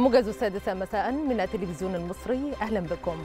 موجز السادسة مساء من التلفزيون المصري أهلا بكم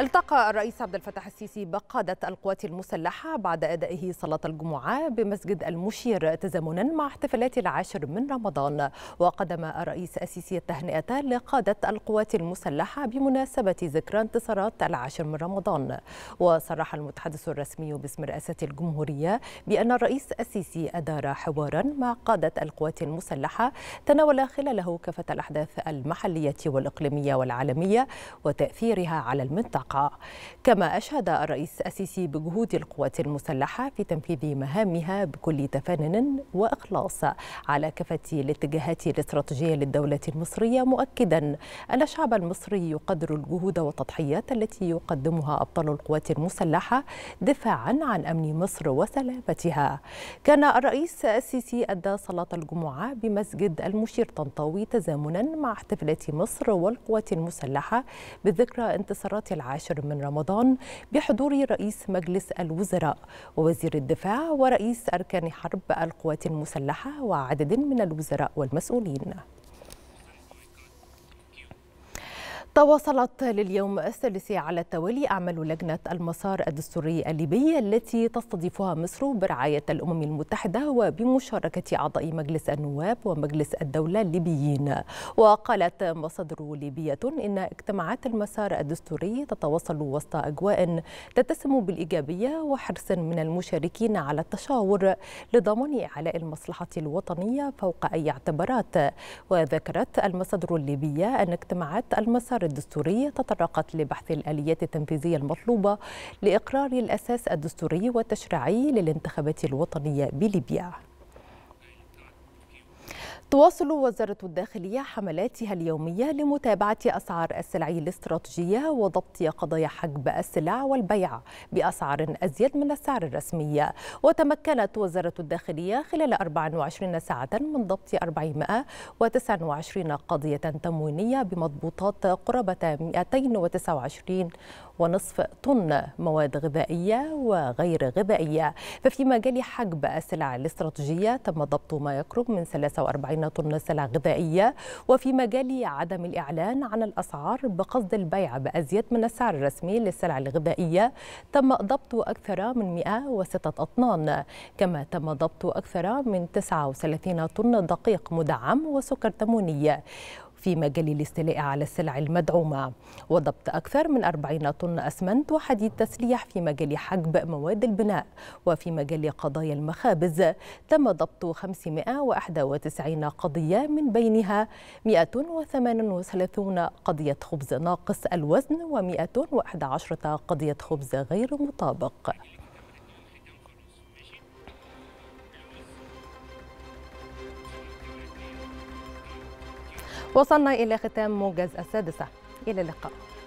التقى الرئيس عبد الفتاح السيسي بقادة القوات المسلحة بعد أدائه صلاة الجمعة بمسجد المشير تزامنا مع احتفالات العاشر من رمضان وقدم الرئيس السيسي التهنئة لقادة القوات المسلحة بمناسبة ذكرى انتصارات العاشر من رمضان وصرح المتحدث الرسمي باسم رئاسة الجمهورية بأن الرئيس السيسي أدار حوارا مع قادة القوات المسلحة تناول خلاله كافة الأحداث المحلية والإقليمية والعالمية وتأثيرها على المنطقة الواقع كما أشهد الرئيس السيسي بجهود القوات المسلحة في تنفيذ مهامها بكل تفنن وإخلاص على كافة الاتجاهات الاستراتيجية للدولة المصرية مؤكدا أن الشعب المصري يقدر الجهود والتضحيات التي يقدمها أبطال القوات المسلحة دفاعا عن أمن مصر وسلامتها كان الرئيس السيسي أدى صلاة الجمعة بمسجد المشير طنطاوي تزامنا مع احتفالات مصر والقوات المسلحة بذكرى انتصارات العاشر العاشر من رمضان بحضور رئيس مجلس الوزراء ووزير الدفاع ورئيس أركان حرب القوات المسلحة وعدد من الوزراء والمسؤولين تواصلت لليوم الثالث على التوالي أعمال لجنة المسار الدستوري الليبي التي تستضيفها مصر برعاية الأمم المتحدة وبمشاركة أعضاء مجلس النواب ومجلس الدولة الليبيين وقالت مصادر ليبية إن اجتماعات المسار الدستوري تتواصل وسط أجواء تتسم بالإيجابية وحرص من المشاركين على التشاور لضمان إعلاء المصلحة الوطنية فوق أي اعتبارات وذكرت المصادر الليبية أن اجتماعات المسار الدستورية تطرقت لبحث الآليات التنفيذية المطلوبة لإقرار الأساس الدستوري والتشريعي للانتخابات الوطنية بليبيا تواصل وزارة الداخلية حملاتها اليومية لمتابعة أسعار السلع الاستراتيجية وضبط قضايا حجب السلع والبيع بأسعار أزيد من السعر الرسمي وتمكنت وزارة الداخلية خلال 24 ساعة من ضبط 429 قضية تموينية بمضبوطات قرابة 229 ونصف طن مواد غذائية وغير غذائية ففي مجال حجب السلع الاستراتيجية تم ضبط ما يقرب من 43 قرينة سلع غذائية وفي مجال عدم الإعلان عن الأسعار بقصد البيع بأزيد من السعر الرسمي للسلع الغذائية تم ضبط أكثر من 106 أطنان كما تم ضبط أكثر من 39 طن دقيق مدعم وسكر تموني في مجال الاستيلاء على السلع المدعومة وضبط أكثر من 40 طن أسمنت وحديد تسليح في مجال حجب مواد البناء وفي مجال قضايا المخابز تم ضبط 591 قضية من بينها 138 قضية خبز ناقص الوزن و111 قضية خبز غير مطابق وصلنا إلى ختام موجز السادسة إلى اللقاء